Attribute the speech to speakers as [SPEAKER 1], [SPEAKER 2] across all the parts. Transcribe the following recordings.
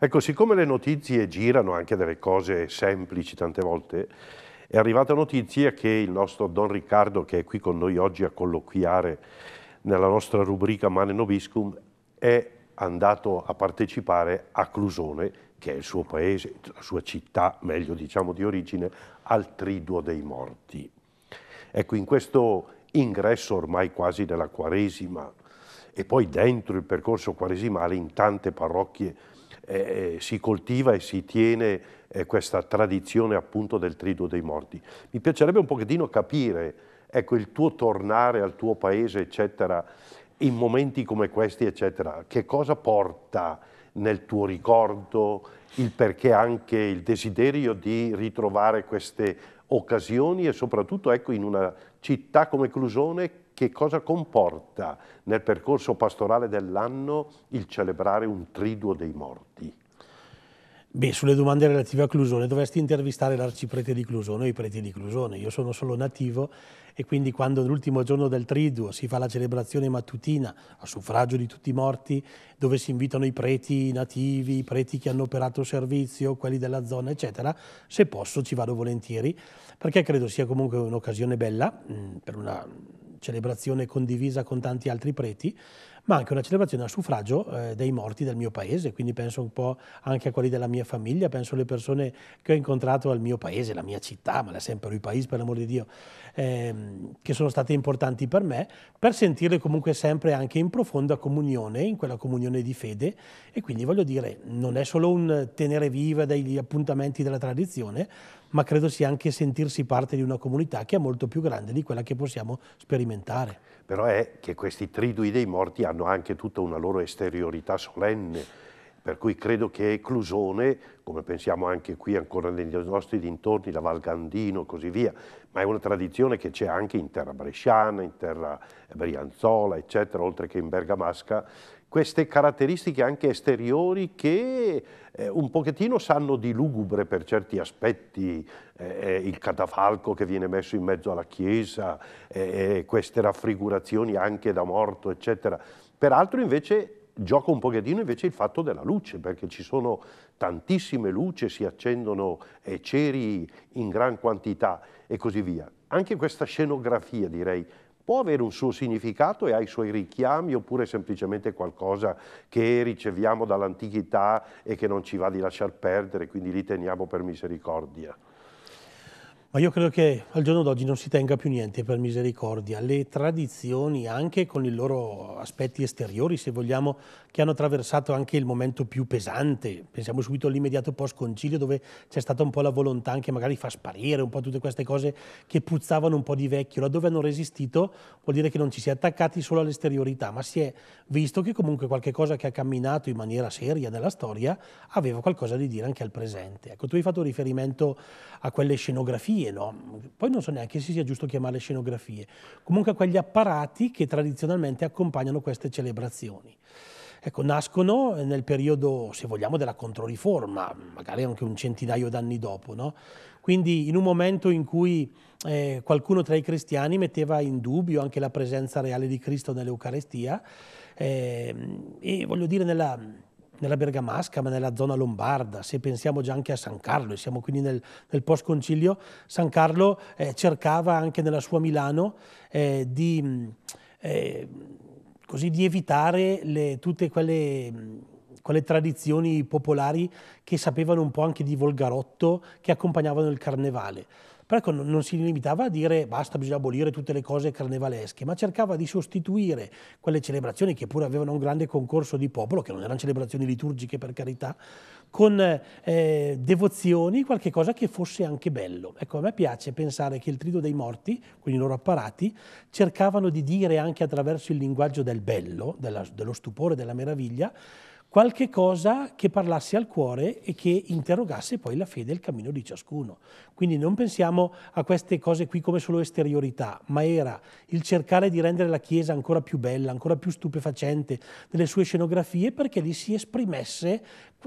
[SPEAKER 1] Ecco, siccome le notizie girano anche delle cose semplici tante volte, è arrivata notizia che il nostro Don Riccardo, che è qui con noi oggi a colloquiare nella nostra rubrica Mane Nobiscum, è andato a partecipare a Clusone, che è il suo paese, la sua città, meglio diciamo di origine, al Triduo dei Morti. Ecco, in questo ingresso ormai quasi della Quaresima e poi dentro il percorso quaresimale in tante parrocchie eh, eh, si coltiva e si tiene eh, questa tradizione appunto del triduo dei morti. Mi piacerebbe un pochettino capire ecco, il tuo tornare al tuo paese, eccetera, in momenti come questi, eccetera, che cosa porta nel tuo ricordo, il perché anche il desiderio di ritrovare queste occasioni e soprattutto ecco, in una città come Clusone che cosa comporta nel percorso pastorale dell'anno il celebrare un triduo dei morti?
[SPEAKER 2] Beh, sulle domande relative a Clusone dovresti intervistare l'arciprete di Clusone o i preti di Clusone. Io sono solo nativo e quindi quando l'ultimo giorno del triduo si fa la celebrazione mattutina a suffragio di tutti i morti, dove si invitano i preti nativi, i preti che hanno operato servizio, quelli della zona, eccetera, se posso ci vado volentieri, perché credo sia comunque un'occasione bella mh, mm, per una celebrazione condivisa con tanti altri preti, ma anche una celebrazione a suffragio eh, dei morti del mio paese, quindi penso un po' anche a quelli della mia famiglia, penso alle persone che ho incontrato al mio paese, la mia città, ma è sempre il paese per l'amor di Dio, ehm, che sono state importanti per me, per sentirle comunque sempre anche in profonda comunione, in quella comunione di fede e quindi voglio dire, non è solo un tenere viva degli appuntamenti della tradizione, ma credo sia anche sentirsi parte di una comunità che è molto più grande di quella che possiamo sperimentare.
[SPEAKER 1] Però è che questi tridui dei morti hanno anche tutta una loro esteriorità solenne, per cui credo che Clusone, come pensiamo anche qui ancora nei nostri dintorni, la Val Gandino e così via, ma è una tradizione che c'è anche in terra bresciana, in terra brianzola, eccetera, oltre che in bergamasca, queste caratteristiche anche esteriori che eh, un pochettino sanno di lugubre per certi aspetti, eh, eh il catafalco che viene messo in mezzo alla chiesa, eh, eh, queste raffigurazioni anche da morto, eccetera. Peraltro invece gioca un pochettino invece il fatto della luce, perché ci sono tantissime luci, si accendono eh, ceri in gran quantità e così via. Anche questa scenografia, direi, può avere un suo significato e ha i suoi richiami oppure semplicemente qualcosa che riceviamo dall'antichità e che non ci va di lasciar perdere, quindi li teniamo per misericordia.
[SPEAKER 2] Ma io credo che al giorno d'oggi non si tenga più niente per misericordia. Le tradizioni, anche con i loro aspetti esteriori, se vogliamo, che hanno attraversato anche il momento più pesante, pensiamo subito all'immediato post-concilio, dove c'è stata un po' la volontà anche magari far sparire un po' tutte queste cose che puzzavano un po' di vecchio, laddove hanno resistito vuol dire che non ci si è attaccati solo all'esteriorità, ma si è visto che comunque qualche cosa che ha camminato in maniera seria nella storia aveva qualcosa di dire anche al presente. Ecco, tu hai fatto riferimento a quelle scenografie scenografie, poi non so neanche se sia giusto chiamarle scenografie, comunque quegli apparati che tradizionalmente accompagnano queste celebrazioni. Ecco, nascono nel periodo, se vogliamo, della Controriforma, magari anche un centinaio d'anni dopo. No? Quindi in un momento in cui eh, qualcuno tra i cristiani metteva in dubbio anche la presenza reale di Cristo nell'Eucarestia eh, e voglio dire nella nella Bergamasca, ma nella zona lombarda, se pensiamo già anche a San Carlo, e siamo quindi nel, nel post-concilio, San Carlo eh, cercava anche nella sua Milano eh, di, mm, eh, così, di, evitare le, tutte quelle, mm, quelle, tradizioni popolari che sapevano un po' anche di Volgarotto, che accompagnavano il carnevale. Però ecco, non si limitava a dire basta, bisogna abolire tutte le cose carnevalesche, ma cercava di sostituire quelle celebrazioni che pure avevano un grande concorso di popolo, che non erano celebrazioni liturgiche per carità, con eh, devozioni, qualche cosa che fosse anche bello. Ecco, a me piace pensare che il Trido dei Morti, con i loro apparati, cercavano di dire anche attraverso il linguaggio del bello, della, dello stupore, della meraviglia, qualche cosa che parlasse al cuore e che interrogasse poi la fede e il cammino di ciascuno. Quindi non pensiamo a queste cose qui come solo esteriorità, ma era il cercare di rendere la Chiesa ancora più bella, ancora più stupefacente delle sue scenografie perché lì si esprimesse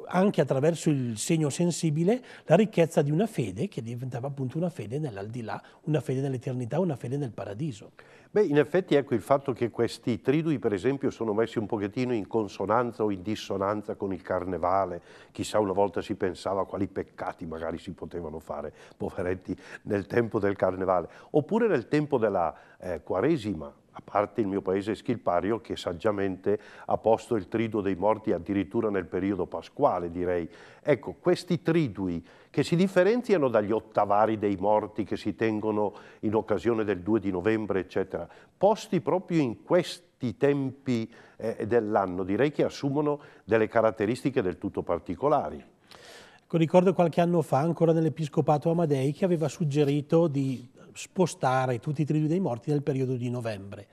[SPEAKER 2] anche attraverso il segno sensibile, la ricchezza di una fede che diventava appunto una fede nell'aldilà, una fede nell'eternità, una fede nel paradiso.
[SPEAKER 1] Beh, in effetti ecco il fatto che questi tridui, per esempio, sono messi un pochettino in consonanza o in dissonanza con il carnevale. Chissà, una volta si pensava quali peccati magari si potevano fare, poveretti, nel tempo del carnevale. Oppure nel tempo della eh, quaresima, a parte il mio paese Schilpario che saggiamente ha posto il trido dei morti addirittura nel periodo pasquale direi. Ecco, questi tridui che si differenziano dagli ottavari dei morti che si tengono in occasione del 2 di novembre eccetera, posti proprio in questi tempi eh, dell'anno direi che assumono delle caratteristiche del tutto particolari.
[SPEAKER 2] Ecco, ricordo qualche anno fa ancora nell'Episcopato Amadei che aveva suggerito di spostare tutti i tridui dei morti nel periodo di novembre.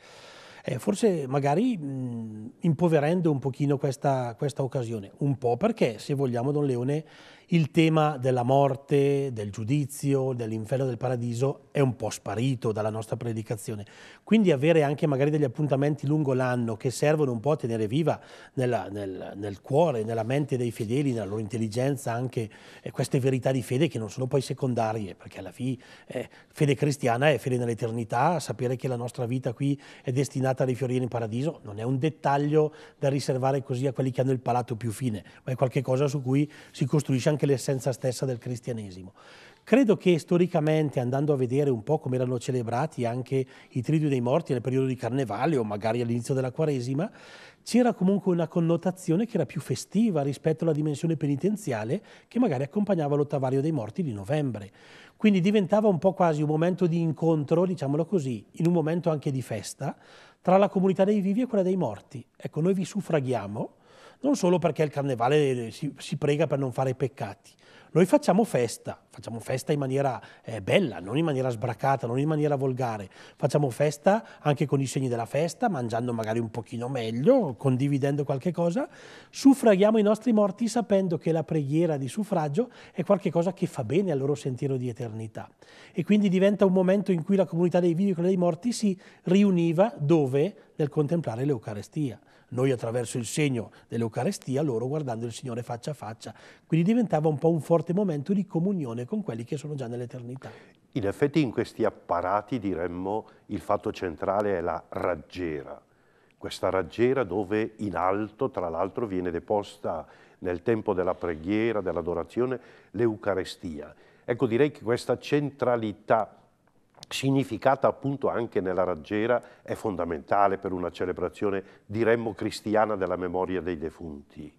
[SPEAKER 2] Eh, forse magari mh, impoverendo un pochino questa, questa, occasione, un po' perché se vogliamo Don Leone il tema della morte, del giudizio, dell'inferno, del paradiso è un po' sparito dalla nostra predicazione. Quindi avere anche magari degli appuntamenti lungo l'anno che servono un po' a tenere viva nella, nel, nel, cuore, nella mente dei fedeli, nella loro intelligenza anche eh, queste verità di fede che non sono poi secondarie, perché alla fine eh, fede cristiana è fede nell'eternità, sapere che la nostra vita qui è destinata a rifiorire in paradiso non è un dettaglio da riservare così a quelli che hanno il palato più fine, ma è qualcosa su cui si costruisce anche anche l'essenza stessa del cristianesimo. Credo che storicamente, andando a vedere un po' come erano celebrati anche i tridui dei morti nel periodo di Carnevale o magari all'inizio della Quaresima, c'era comunque una connotazione che era più festiva rispetto alla dimensione penitenziale che magari accompagnava l'ottavario dei morti di novembre. Quindi diventava un po' quasi un momento di incontro, diciamolo così, in un momento anche di festa, tra la comunità dei vivi e quella dei morti. Ecco, noi vi suffraghiamo non solo perché il carnevale eh, si, si prega per non fare peccati, noi facciamo festa, facciamo festa in maniera eh, bella, non in maniera sbracata, non in maniera volgare, facciamo festa anche con i segni della festa, mangiando magari un pochino meglio, condividendo qualche cosa, suffraghiamo i nostri morti sapendo che la preghiera di suffragio è qualcosa che fa bene al loro sentiero di eternità e quindi diventa un momento in cui la comunità dei vivi e quella dei morti si riuniva dove? Nel contemplare l'Eucarestia noi attraverso il segno dell'Eucarestia, loro guardando il Signore faccia a faccia. Quindi diventava un po' un forte momento di comunione con quelli che sono già nell'eternità.
[SPEAKER 1] In effetti in questi apparati diremmo il fatto centrale è la raggiera, questa raggiera dove in alto tra l'altro viene deposta nel tempo della preghiera, dell'adorazione, l'Eucarestia. Ecco direi che questa centralità significata appunto anche nella raggiera, è fondamentale per una celebrazione, diremmo, cristiana della memoria dei defunti.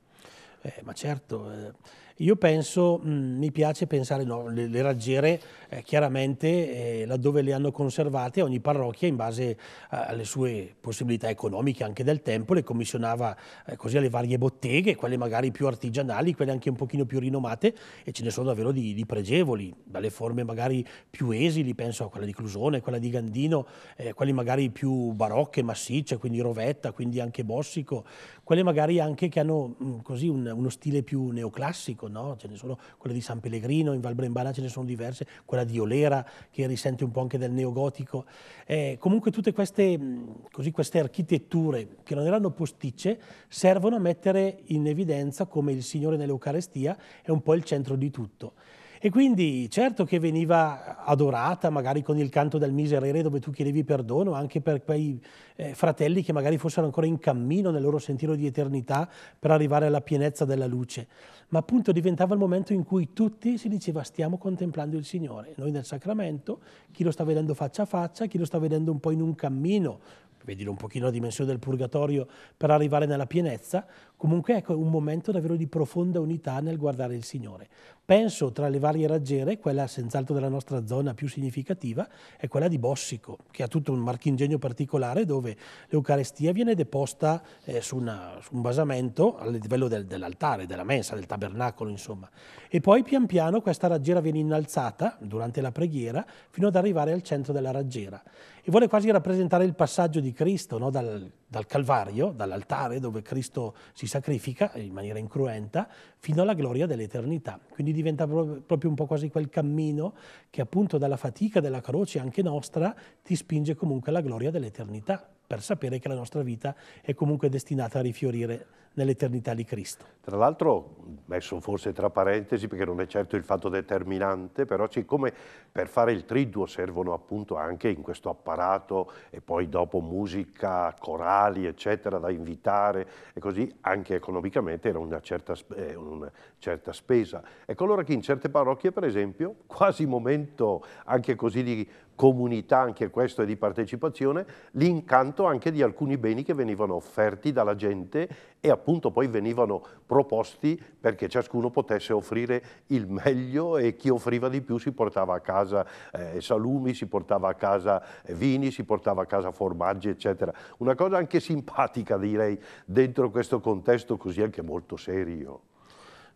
[SPEAKER 1] Eh,
[SPEAKER 2] ma certo, eh, io penso, mh, mm, mi piace pensare, no, le, le raggiere eh, chiaramente eh, laddove le hanno conservate ogni parrocchia in base eh, alle sue possibilità economiche anche del tempo le commissionava eh, così alle varie botteghe, quelle magari più artigianali, quelle anche un pochino più rinomate e ce ne sono davvero di, di pregevoli, dalle forme magari più esili, penso a quella di Clusone, quella di Gandino, quelle magari più barocche, massicce, quindi rovetta, quindi anche bossico, quelle magari anche che hanno mm, così un, uno stile più neoclassico, no? ce ne sono quelle di San Pellegrino, in Val Brembana ce ne sono diverse, quella di Olera che risente un po' anche del neogotico, eh, comunque tutte queste, mm, così, queste architetture che non erano posticce servono a mettere in evidenza come il Signore nell'Eucarestia è un po' il centro di tutto. E quindi certo che veniva adorata magari con il canto del miserere dove tu chiedevi perdono anche per quei eh, fratelli che magari fossero ancora in cammino nel loro sentiero di eternità per arrivare alla pienezza della luce. Ma appunto diventava il momento in cui tutti si diceva stiamo contemplando il Signore, noi nel sacramento, chi lo sta vedendo faccia a faccia, chi lo sta vedendo un po' in un cammino, vedilo un pochino la dimensione del purgatorio per arrivare nella pienezza, Comunque ecco un momento davvero di profonda unità nel guardare il Signore. Penso tra le varie raggiere, quella senz'altro della nostra zona più significativa è quella di Bossico, che ha tutto un marchingegno particolare dove l'Eucarestia viene deposta eh, su, una, su, un basamento a livello del, dell'altare, della mensa, del tabernacolo insomma. E poi pian piano questa raggiera viene innalzata durante la preghiera fino ad arrivare al centro della raggiera. E vuole quasi rappresentare il passaggio di Cristo no? dal dal Calvario, dall'altare dove Cristo si sacrifica in maniera incruenta, fino alla gloria dell'eternità. Quindi diventa proprio un po' quasi quel cammino che appunto dalla fatica della croce anche nostra ti spinge comunque alla gloria dell'eternità per sapere che la nostra vita è comunque destinata a rifiorire nell'eternità di Cristo.
[SPEAKER 1] Tra l'altro, messo forse tra parentesi, perché non è certo il fatto determinante, però siccome per fare il triduo servono appunto anche in questo apparato e poi dopo musica, corali, eccetera, da invitare e così, anche economicamente era una certa, eh, una certa spesa. Ecco allora che in certe parrocchie, per esempio, quasi momento anche così di comunità, anche questo e di partecipazione, l'incanto anche di alcuni beni che venivano offerti dalla gente e appunto poi venivano proposti perché ciascuno potesse offrire il meglio e chi offriva di più si portava a casa eh, salumi, si portava a casa eh, vini, si portava a casa formaggi, eccetera. Una cosa anche simpatica, direi, dentro questo contesto così anche molto serio.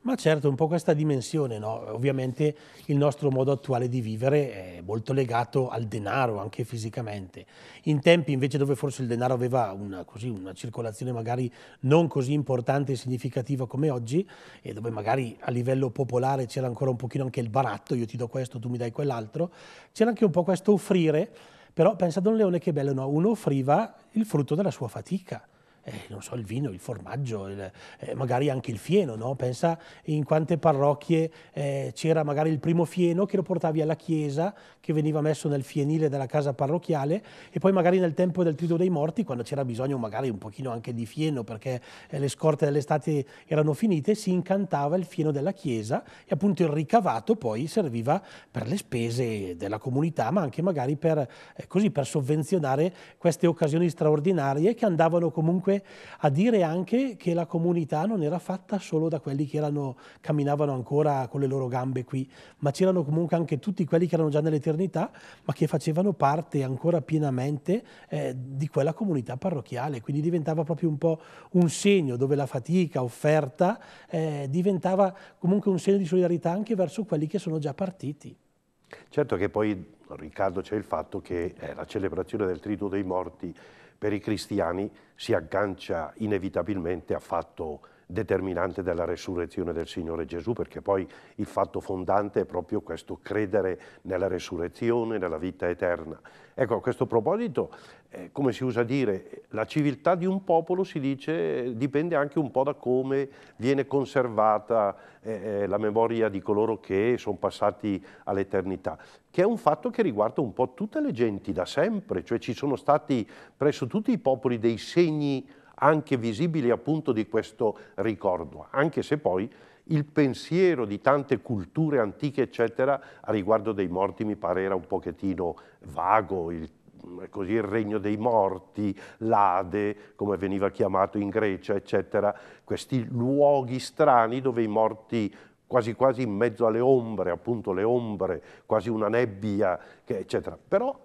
[SPEAKER 2] Ma certo, un po' questa dimensione, no? ovviamente il nostro modo attuale di vivere è molto legato al denaro, anche fisicamente. In tempi invece dove forse il denaro aveva una, così, una circolazione magari non così importante e significativa come oggi, e dove magari a livello popolare c'era ancora un pochino anche il baratto, io ti do questo, tu mi dai quell'altro, c'era anche un po' questo offrire, però pensa a Don Leone che bello, no? uno offriva il frutto della sua fatica eh, non so, il vino, il formaggio, il, eh, magari anche il fieno, no? Pensa in quante parrocchie eh, c'era magari il primo fieno che lo portavi alla chiesa, che veniva messo nel fienile della casa parrocchiale e poi magari nel tempo del trito dei morti, quando c'era bisogno magari un pochino anche di fieno perché eh, le scorte dell'estate erano finite, si incantava il fieno della chiesa e appunto il ricavato poi serviva per le spese della comunità, ma anche magari per, eh, così, per sovvenzionare queste occasioni straordinarie che andavano comunque Giuseppe a dire anche che la comunità non era fatta solo da quelli che erano, camminavano ancora con le loro gambe qui, ma c'erano comunque anche tutti quelli che erano già nell'eternità, ma che facevano parte ancora pienamente eh, di quella comunità parrocchiale. Quindi diventava proprio un po' un segno dove la fatica offerta eh, diventava comunque un segno di solidarietà anche verso quelli che sono già partiti.
[SPEAKER 1] Certo che poi, Riccardo, c'è il fatto che eh, la celebrazione del Trito dei Morti per i cristiani si aggancia inevitabilmente a fatto determinante della resurrezione del Signore Gesù, perché poi il fatto fondante è proprio questo credere nella resurrezione, nella vita eterna. Ecco, a questo proposito, eh, come si usa dire, la civiltà di un popolo si dice dipende anche un po' da come viene conservata eh, eh la memoria di coloro che sono passati all'eternità, che è un fatto che riguarda un po' tutte le genti da sempre, cioè ci sono stati presso tutti i popoli dei segni anche visibili appunto di questo ricordo, anche se poi il pensiero di tante culture antiche, eccetera, a riguardo dei morti mi pare era un pochettino vago, il, così, il regno dei morti, l'Ade, come veniva chiamato in Grecia, eccetera, questi luoghi strani dove i morti quasi quasi in mezzo alle ombre, appunto le ombre, quasi una nebbia, eccetera. Però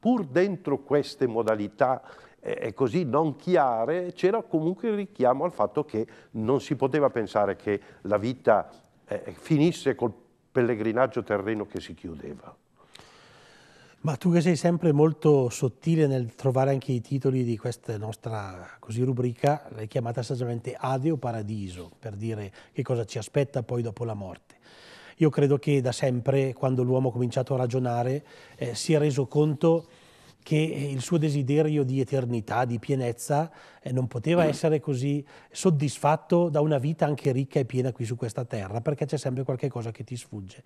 [SPEAKER 1] pur dentro queste modalità eh, così non chiare, c'era comunque il richiamo al fatto che non si poteva pensare che la vita eh, eh, finisse col pellegrinaggio terreno che si chiudeva.
[SPEAKER 2] Ma tu che sei sempre molto sottile nel trovare anche i titoli di questa nostra così, rubrica, l'hai chiamata saggiamente Ade o Paradiso, per dire che cosa ci aspetta poi dopo la morte. Io credo che da sempre, quando l'uomo ha cominciato a ragionare, eh, si è reso conto che il suo desiderio di eternità, di pienezza, eh, non poteva mm. essere così soddisfatto da una vita anche ricca e piena qui su questa terra, perché c'è sempre qualche cosa che ti sfugge.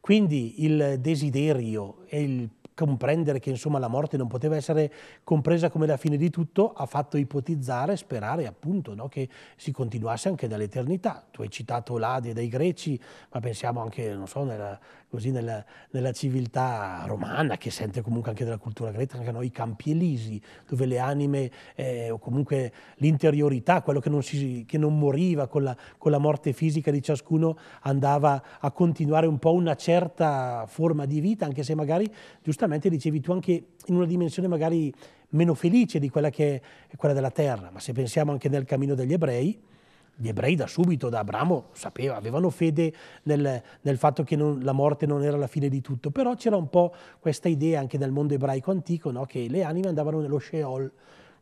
[SPEAKER 2] Quindi il desiderio e il comprendere che insomma la morte non poteva essere compresa come la fine di tutto, ha fatto ipotizzare, sperare appunto no, che si continuasse anche dall'eternità. Tu hai citato l'Ade dei Greci, ma pensiamo anche, non so, nella, così nella, nella civiltà romana, che sente comunque anche della cultura greca, anche noi i campi elisi, dove le anime eh, o comunque l'interiorità, quello che non, si, che non moriva con la, con la morte fisica di ciascuno, andava a continuare un po' una certa forma di vita, anche se magari giusto giustamente dicevi tu anche in una dimensione magari meno felice di quella che è quella della terra, ma se pensiamo anche nel cammino degli ebrei, gli ebrei da subito, da Abramo, sapeva, avevano fede nel, nel fatto che non, la morte non era la fine di tutto, però c'era un po' questa idea anche nel mondo ebraico antico no? che le anime andavano nello Sheol,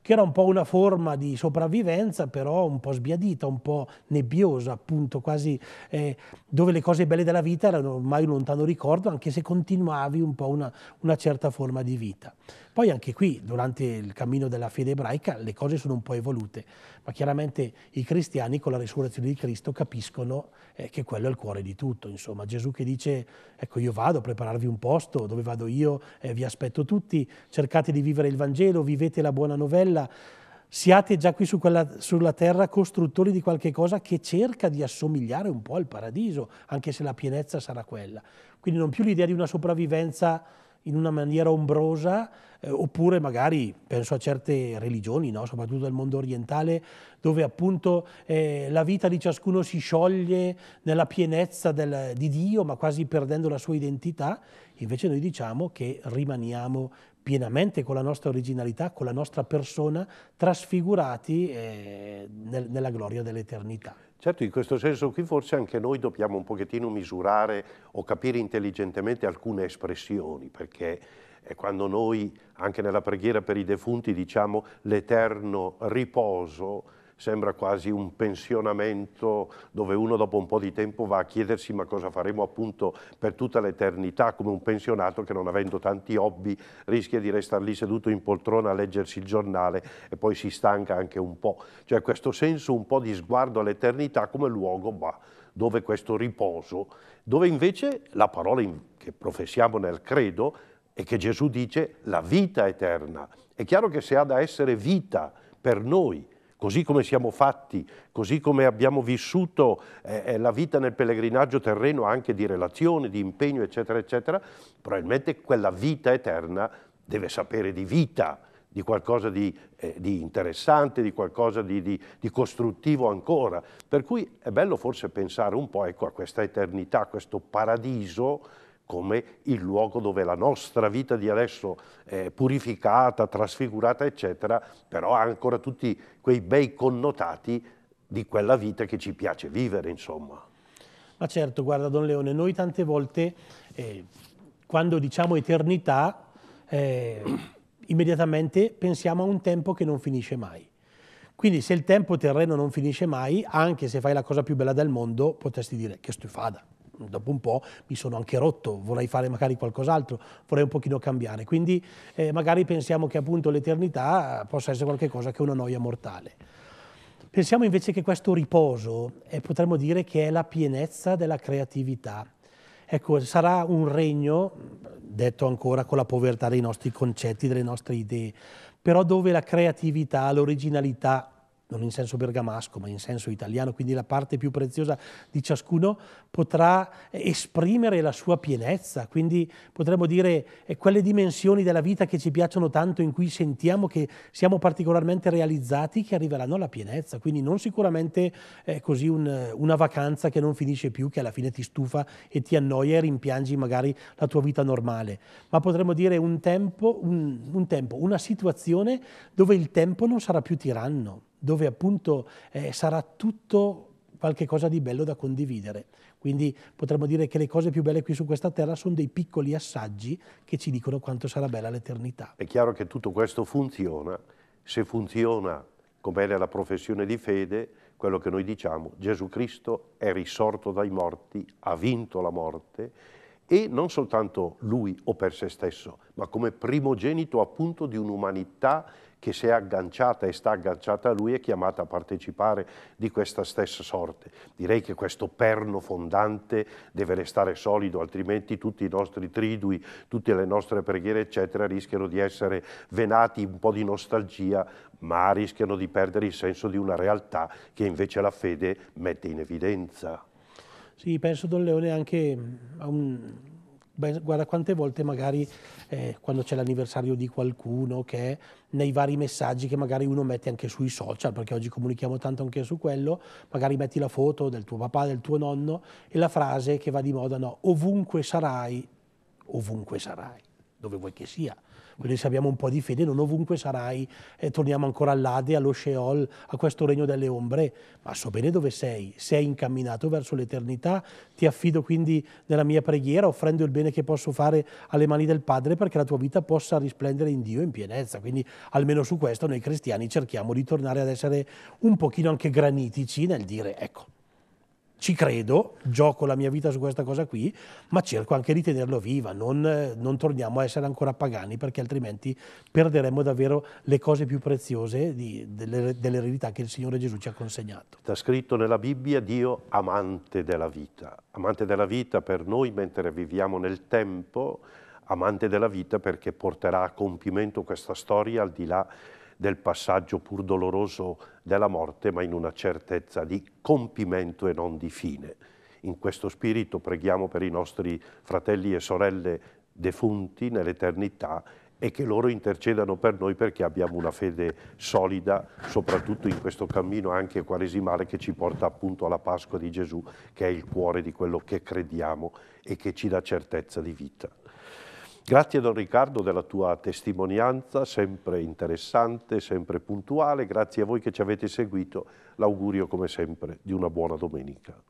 [SPEAKER 2] che era un po' una forma di sopravvivenza, però un po' sbiadita, un po' nebbiosa, appunto, quasi eh, dove le cose belle della vita erano ormai un lontano ricordo, anche se continuavi un po' una, una certa forma di vita. Poi anche qui, durante il cammino della fede ebraica, le cose sono un po' evolute ma chiaramente i cristiani con la risurrezione di Cristo capiscono eh, che quello è il cuore di tutto, insomma Gesù che dice ecco io vado a prepararvi un posto dove vado io, eh, vi aspetto tutti, cercate di vivere il Vangelo, vivete la buona novella, siate già qui su quella, sulla terra costruttori di qualche cosa che cerca di assomigliare un po' al paradiso, anche se la pienezza sarà quella. Quindi non più l'idea di una sopravvivenza in una maniera ombrosa, eh, oppure magari penso a certe religioni, no? soprattutto del mondo orientale, dove appunto eh, la vita di ciascuno si scioglie nella pienezza del, di Dio, ma quasi perdendo la sua identità, invece noi diciamo che rimaniamo pienamente con la nostra originalità, con la nostra persona, trasfigurati eh, nel, nella gloria dell'eternità.
[SPEAKER 1] Certo, in questo senso qui forse anche noi dobbiamo un pochettino misurare o capire intelligentemente alcune espressioni, perché eh, quando noi anche nella preghiera per i defunti diciamo l'eterno riposo, sembra quasi un pensionamento dove uno dopo un po' di tempo va a chiedersi ma cosa faremo appunto per tutta l'eternità come un pensionato che non avendo tanti hobby rischia di restare lì seduto in poltrona a leggersi il giornale e poi si stanca anche un po'. Cioè questo senso un po' di sguardo all'eternità come luogo bah, dove questo riposo, dove invece la parola che professiamo nel credo e che Gesù dice la vita eterna. È chiaro che se ha da essere vita per noi, così come siamo fatti, così come abbiamo vissuto eh, eh la vita nel pellegrinaggio terreno anche di relazione, di impegno, eccetera, eccetera, probabilmente quella vita eterna deve sapere di vita, di qualcosa di, eh, di interessante, di qualcosa di, di, di, costruttivo ancora. Per cui è bello forse pensare un po' ecco, a questa eternità, a questo paradiso come il luogo dove la nostra vita di adesso è purificata, trasfigurata, eccetera, però ha ancora tutti quei bei connotati di quella vita che ci piace vivere, insomma.
[SPEAKER 2] Ma certo, guarda Don Leone, noi tante volte, eh, quando diciamo eternità, eh, immediatamente pensiamo a un tempo che non finisce mai. Quindi se il tempo terreno non finisce mai, anche se fai la cosa più bella del mondo, potresti dire che stufada dopo un po' mi sono anche rotto, vorrei fare magari qualcos'altro, vorrei un pochino cambiare. Quindi eh, magari pensiamo che appunto l'eternità possa essere qualcosa che è una noia mortale. Pensiamo invece che questo riposo eh, potremmo dire che è la pienezza della creatività. Ecco, sarà un regno, detto ancora con la povertà dei nostri concetti, delle nostre idee, però dove la creatività, l'originalità non in senso bergamasco, ma in senso italiano, quindi la parte più preziosa di ciascuno, potrà esprimere la sua pienezza. Quindi potremmo dire eh, quelle dimensioni della vita che ci piacciono tanto, in cui sentiamo che siamo particolarmente realizzati, che arriveranno alla pienezza. Quindi non sicuramente eh, così un, una vacanza che non finisce più, che alla fine ti stufa e ti annoia e rimpiangi magari la tua vita normale, ma potremmo dire un tempo, un, un tempo una situazione dove il tempo non sarà più tiranno dove appunto eh, sarà tutto qualche cosa di bello da condividere. Quindi potremmo dire che le cose più belle qui su questa terra sono dei piccoli assaggi che ci dicono quanto sarà bella l'eternità.
[SPEAKER 1] È chiaro che tutto questo funziona se funziona come è la professione di fede quello che noi diciamo, Gesù Cristo è risorto dai morti, ha vinto la morte e non soltanto lui o per se stesso, ma come primogenito appunto di un'umanità che si è agganciata e sta agganciata a lui è chiamata a partecipare di questa stessa sorte. Direi che questo perno fondante deve restare solido, altrimenti tutti i nostri tridui, tutte le nostre preghiere, eccetera, rischiano di essere venati un po' di nostalgia, ma rischiano di perdere il senso di una realtà che invece la fede mette in evidenza.
[SPEAKER 2] Sì, penso Don Leone anche a un, guarda quante volte magari eh, quando c'è l'anniversario di qualcuno che nei vari messaggi che magari uno mette anche sui social, perché oggi comunichiamo tanto anche su quello, magari metti la foto del tuo papà, del tuo nonno e la frase che va di moda, no, ovunque sarai, ovunque sarai, dove vuoi che sia quindi se abbiamo un po' di fede, non ovunque sarai, e torniamo ancora all'Ade, allo Sheol, a questo regno delle ombre, ma so bene dove sei, sei incamminato verso l'eternità, ti affido quindi nella mia preghiera, offrendo il bene che posso fare alle mani del Padre perché la tua vita possa risplendere in Dio in pienezza. Quindi almeno su questo noi cristiani cerchiamo di tornare ad essere un pochino anche granitici nel dire, ecco, ci credo, gioco la mia vita su questa cosa qui, ma cerco anche di tenerlo viva, non, non, torniamo a essere ancora pagani perché altrimenti perderemo davvero le cose più preziose di, delle, dell'eredità che il Signore Gesù ci ha consegnato.
[SPEAKER 1] Sta scritto nella Bibbia Dio amante della vita, amante della vita per noi mentre viviamo nel tempo, amante della vita perché porterà a compimento questa storia al di là del passaggio pur doloroso della morte, ma in una certezza di compimento e non di fine. In questo spirito preghiamo per i nostri fratelli e sorelle defunti nell'eternità e che loro intercedano per noi perché abbiamo una fede solida, soprattutto in questo cammino anche quaresimale che ci porta appunto alla Pasqua di Gesù, che è il cuore di quello che crediamo e che ci dà certezza di vita. Grazie Don Riccardo della tua testimonianza, sempre interessante, sempre puntuale. Grazie a voi che ci avete seguito. L'augurio come sempre di una buona domenica.